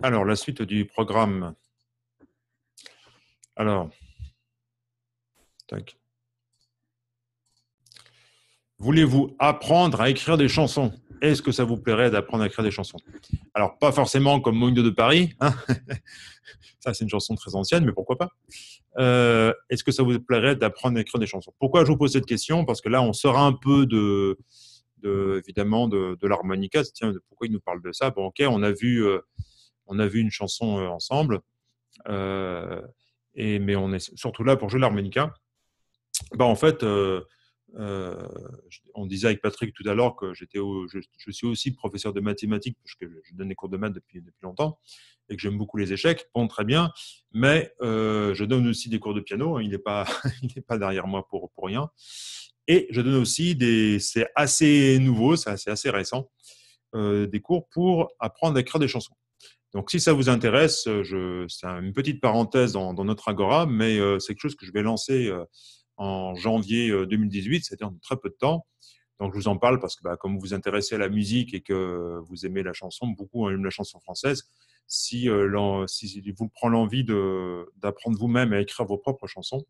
Alors, la suite du programme. Alors, tac. Voulez-vous apprendre à écrire des chansons Est-ce que ça vous plairait d'apprendre à écrire des chansons Alors, pas forcément comme Mogne de Paris, hein. ça c'est une chanson très ancienne, mais pourquoi pas euh, Est-ce que ça vous plairait d'apprendre à écrire des chansons Pourquoi je vous pose cette question Parce que là, on sort un peu de, de évidemment de, l'harmonica. Tiens, pourquoi il nous parle de ça Bon, ok, on a vu euh, on a vu une chanson euh, ensemble, euh, et, mais on est surtout là pour jouer l'harmonica. Bah, en fait, euh, on disait avec Patrick tout à l'heure que j'étais, je, suis aussi professeur de mathématiques parce que je donne des cours de maths depuis, depuis longtemps et que j'aime beaucoup les échecs. Bon, très bien, mais je donne aussi des cours de piano. Hein, il n'est pas, pas derrière moi pour pour rien. Et je donne aussi des, c'est assez nouveau, c'est assez, récent, des cours pour apprendre à écrire des chansons. Donc, si ça vous intéresse, euh, c'est une petite parenthèse dans, dans notre Agora, mais euh, c'est quelque chose que je vais lancer euh, en janvier 2018, c'est-à-dire en très peu de temps. Donc, je vous en parle parce que, bah, comme vous vous intéressez à la musique et que vous aimez la chanson, beaucoup aiment la chanson française. Si, euh, si vous prend l'envie d'apprendre vous-même à écrire vos propres chansons,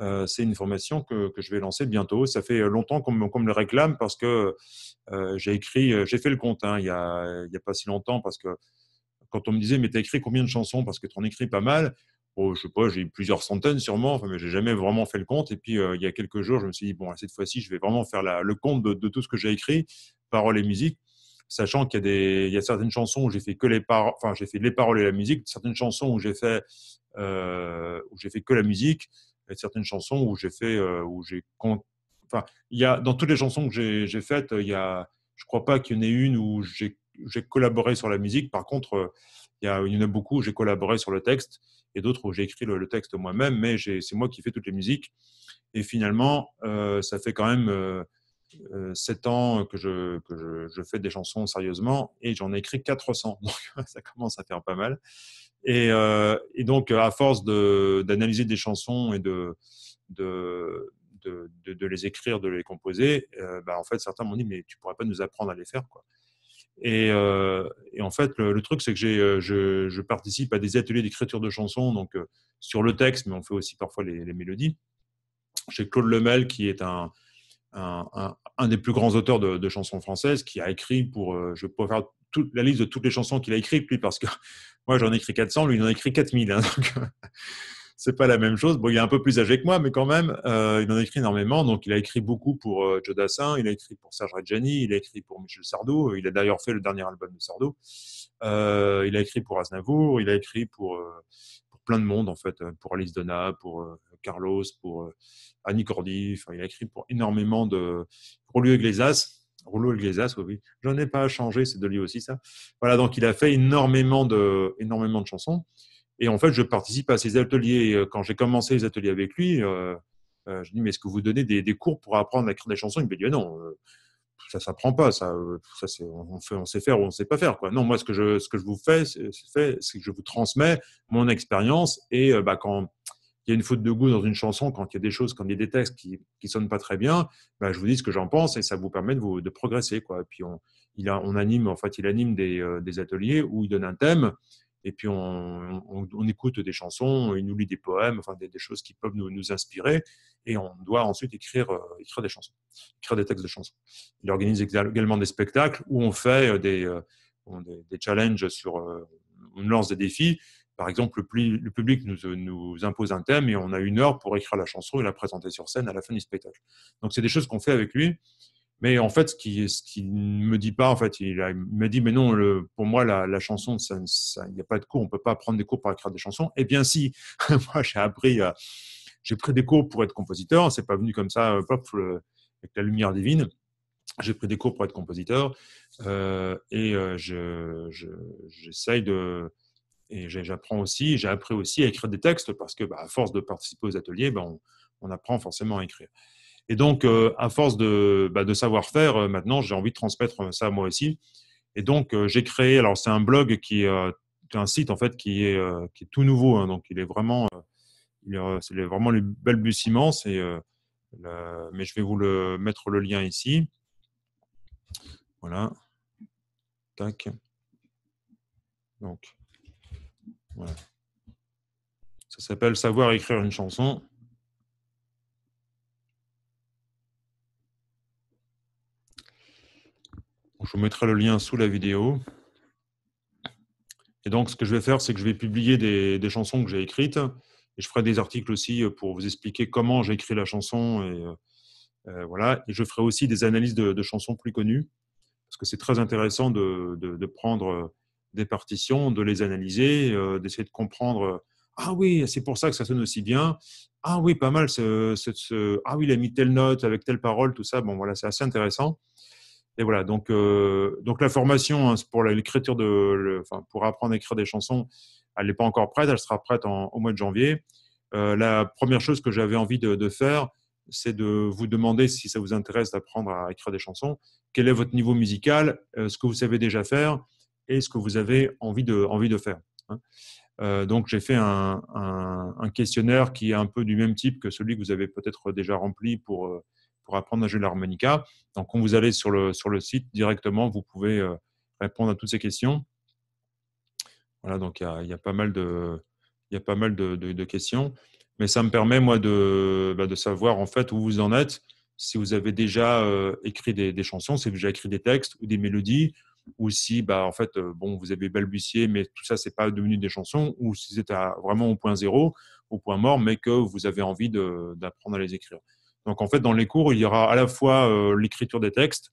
euh, c'est une formation que, que, je vais lancer bientôt. Ça fait longtemps qu'on me, le réclame parce que euh, j'ai écrit, j'ai fait le compte hein, il n'y a, a, pas si longtemps parce que quand on me disait, mais t'as écrit combien de chansons Parce que tu en écris pas mal. Oh, je sais pas, j'ai eu plusieurs centaines sûrement, enfin, mais j'ai jamais vraiment fait le compte. Et puis, euh, il y a quelques jours, je me suis dit, bon, cette fois-ci, je vais vraiment faire le compte de, tout ce que j'ai écrit, paroles et musique, sachant qu'il y a, des, y a certaines chansons où j'ai fait que les paroles, enfin, j'ai fait les paroles et la musique, certaines chansons où j'ai fait, euh, où j'ai fait que la musique, et certaines chansons où j'ai fait, euh, où j'ai, enfin, il y a, dans toutes les chansons que j'ai, j'ai faites, il y a, je crois pas qu'il y en ait une où j'ai j'ai collaboré sur la musique. Par contre, euh, il y, en a beaucoup où j'ai collaboré sur le texte et d'autres où j'ai écrit le, texte moi-même, mais c'est moi qui fais toutes les musiques. Et finalement, euh, ça fait quand même euh, 7 euh, ans que, je, fais des chansons sérieusement et j'en ai écrit 400. Donc ça commence à faire pas mal. Et, donc, à force d'analyser des chansons et de, de, les écrire, de les composer, bah, en fait, certains m'ont dit Mais tu pourrais pas nous apprendre à les faire quoi. Euh, et, en fait, le, truc, c'est que j'ai, euh, je, participe à des ateliers d'écriture de chansons, donc euh, sur le texte, mais on fait aussi parfois les, mélodies. Chez Claude Lemel, qui est un, un, des plus grands auteurs de, chansons françaises, qui a écrit pour, je peux faire toute la liste de toutes les chansons qu'il a écrites, lui, parce que moi, j'en ai écrit 400, lui, il en a écrit 4000. Hein, donc... c'est pas la même chose. Bon, il est un peu plus âgé que moi, mais quand même, euh, il en a écrit énormément. Donc, il a écrit beaucoup pour euh, Joe Dassin, il a écrit pour Serge Reggiani, il a écrit pour Michel Sardou. Il a d'ailleurs fait le dernier album de Sardou. Euh, il a écrit pour Aznavour, il a écrit pour, plein de monde en fait, pour Alice Donna, pour Carlos, pour Annie Cordy. il a écrit pour énormément de Rolio Iglesias. je Iglesias, oui, oui. J'en ai pas changé, c'est de lui aussi ça. Voilà, donc il a fait énormément de, énormément de chansons. Et en fait, je participe à ces ateliers. Euh, quand j'ai commencé les ateliers avec lui, euh, euh, je lui dis Mais est-ce que vous donnez des, cours pour apprendre à écrire des chansons Il me dit Non, ça ne s'apprend pas. Ça, ça on, fait, on sait faire ou on ne sait pas faire. Quoi. Non, moi, ce que je, ce que je vous fais, c'est, que je vous transmets mon expérience. Et bah, quand il y a une faute de goût dans une chanson, quand il y a des choses, quand il y a des textes qui ne sonnent pas très bien, bah, je vous dis ce que j'en pense et ça vous permet de, de progresser. Quoi. Et puis, il a, on anime, en fait, il anime des, des ateliers où il donne un thème et puis on, écoute des chansons, il nous lit des poèmes, enfin des, choses qui peuvent nous, inspirer, et on doit ensuite euh, écrire, des chansons, écrire des textes de chansons. Il organise également des spectacles où on fait euh, euh, des, challenges sur, on lance des défis. Par exemple, le, public nous, nous, impose un thème et on a une heure pour écrire la chanson et la présenter sur scène à la fin du spectacle. Donc c'est des choses qu'on fait avec lui. Mais en fait, ce qui ce qui ne me dit pas, en fait, il, m'a me dit mais non, pour moi la, chanson, il n'y a pas de cours, on peut pas prendre des cours pour écrire des chansons. Eh bien si, moi j'ai appris, euh, j'ai pris des cours pour être compositeur, c'est pas venu comme ça, euh, pop, avec la lumière divine. J'ai pris des cours pour être compositeur euh, et je, j'essaye de et j'apprends aussi, j'ai appris aussi à écrire des textes parce que bah, à force de participer aux ateliers, bah, on apprend forcément à écrire. Et donc, euh, à force de, bah, savoir-faire, euh, maintenant, j'ai envie de transmettre euh, ça moi aussi. Et donc, j'ai créé, alors c'est un blog qui est un site en fait qui est, est tout nouveau, hein. donc il est vraiment, c'est vraiment le balbutiement, c'est, mais je vais vous le mettre le lien ici. Voilà. Tac. Donc, voilà. Ça s'appelle Savoir écrire une chanson. Je vous mettrai le lien sous la vidéo. Et donc, ce que je vais faire, c'est que je vais publier des, chansons que j'ai écrites. Et je ferai des articles aussi pour vous expliquer comment j'ai écrit la chanson. Et, euh, euh, voilà. et je ferai aussi des analyses de, chansons plus connues. Parce que c'est très intéressant de, prendre des partitions, de les analyser, euh, d'essayer de comprendre. Ah oui, c'est pour ça que ça sonne aussi bien. Ah oui, pas mal. Ah oui, il a mis telle note avec telle parole, tout ça. Bon, voilà, c'est assez intéressant. Et voilà, donc, euh, donc la formation hein, pour l'écriture de, enfin, pour apprendre à écrire des chansons, elle n'est pas encore prête, elle sera prête au mois de janvier. Euh, la première chose que j'avais envie de, faire, c'est de vous demander si ça vous intéresse d'apprendre à écrire des chansons, quel est votre niveau musical, euh, ce que vous savez déjà faire et ce que vous avez envie de, envie de faire. Hein. donc j'ai fait un, un, questionnaire qui est un peu du même type que celui que vous avez peut-être déjà rempli pour pour apprendre à jouer de l'harmonica. Donc, quand vous allez sur le, sur le site directement, vous pouvez euh, répondre à toutes ces questions. Voilà, donc il y a, pas mal de, a pas mal de, questions. Mais ça me permet, moi, bah, de, savoir en fait où vous en êtes. Si vous avez déjà euh, écrit des, chansons, si vous avez déjà écrit des textes ou des mélodies, ou si bah, en fait, euh, bon, vous avez balbutié, mais tout ça, n'est pas devenu des chansons, ou si vous vraiment au point zéro, au point mort, mais que vous avez envie d'apprendre à les écrire. Donc en fait, dans les cours, il y aura à la fois euh, l'écriture des textes,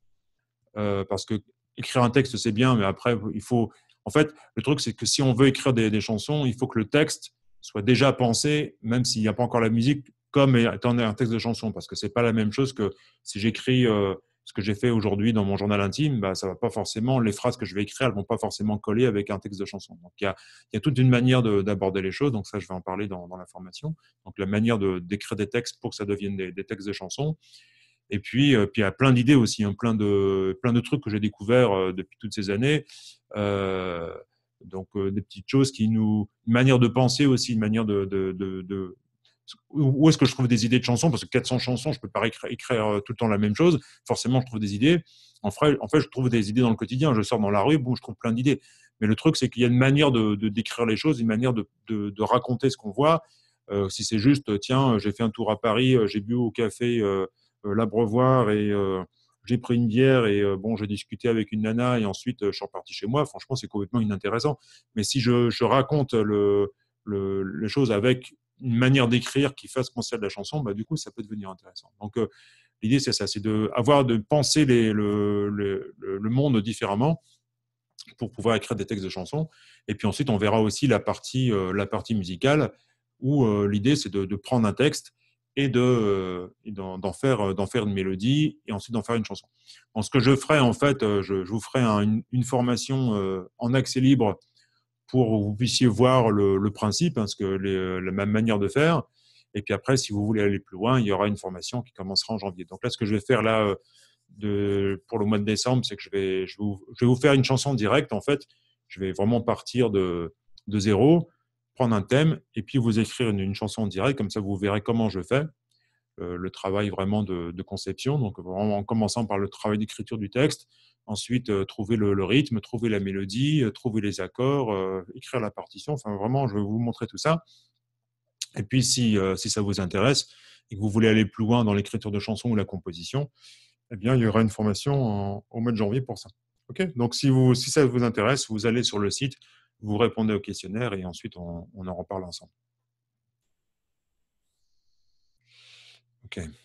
euh, parce que écrire un texte, c'est bien, mais après, il faut... En fait, le truc, c'est que si on veut écrire des, chansons, il faut que le texte soit déjà pensé, même s'il n'y a pas encore la musique, comme étant un texte de chanson, parce que c'est pas la même chose que si j'écris... Euh, ce que j'ai fait aujourd'hui dans mon journal intime, bah, ça va pas forcément, les phrases que je vais écrire, elles vont pas forcément coller avec un texte de chanson. Donc, il y a, toute une manière d'aborder les choses. Donc, ça, je vais en parler dans, la formation. Donc, la manière d'écrire des textes pour que ça devienne des, textes de chansons. Et puis, euh, puis il y a plein d'idées aussi, un hein, plein, de, plein de trucs que j'ai découverts euh, depuis toutes ces années. Euh, donc, des petites choses qui nous. Une manière de penser aussi, une manière de où est-ce que je trouve des idées de chansons Parce que 400 chansons, je ne peux pas écrire euh, tout le temps la même chose. Forcément, je trouve des idées. En fait, en fait, je trouve des idées dans le quotidien. Je sors dans la rue, bon, je trouve plein d'idées. Mais le truc, c'est qu'il y a une manière de, décrire les choses, une manière de, raconter ce qu'on voit. Euh, si c'est juste, euh, tiens, j'ai fait un tour à Paris, j'ai bu au café euh, l'Abreuvoir et j'ai pris une bière et bon, j'ai discuté avec une nana et ensuite je suis reparti chez moi. Franchement, c'est complètement inintéressant. Mais si je, raconte le, les choses avec une manière d'écrire qui fasse penser à de la chanson, bah, du coup, ça peut devenir intéressant. Donc, euh, l'idée, c'est ça, c'est de, avoir, de penser les, le, monde différemment pour pouvoir écrire des textes de chansons. Et puis ensuite, on verra aussi la partie, euh, la partie musicale, où euh, l'idée, c'est de, prendre un texte et d'en faire, d'en faire une mélodie et ensuite d'en faire une chanson. En ce que je ferai, en fait, je, vous ferai une, une, formation en accès libre pour que vous puissiez voir le, principe, hein, que euh, la même manière de faire. Et puis après, si vous voulez aller plus loin, il y aura une formation qui commencera en janvier. Donc là, ce que je vais faire là euh, pour le mois de décembre, c'est que je vais, je, vous, vais vous faire une chanson directe. En fait, je vais vraiment partir de, de zéro, prendre un thème et puis vous écrire une, chanson directe Comme ça, vous verrez comment je fais. Euh, le travail vraiment de, conception, donc en commençant par le travail d'écriture du texte, ensuite euh, trouver le, rythme, trouver la mélodie, euh, trouver les accords, écrire la partition, enfin vraiment, je vais vous montrer tout ça. Et puis si, si ça vous intéresse et que vous voulez aller plus loin dans l'écriture de chansons ou la composition, eh bien, il y aura une formation au mois de janvier pour ça. Okay Donc si, vous, si ça vous intéresse, vous allez sur le site, vous répondez au questionnaire et ensuite on en reparle ensemble. Okay.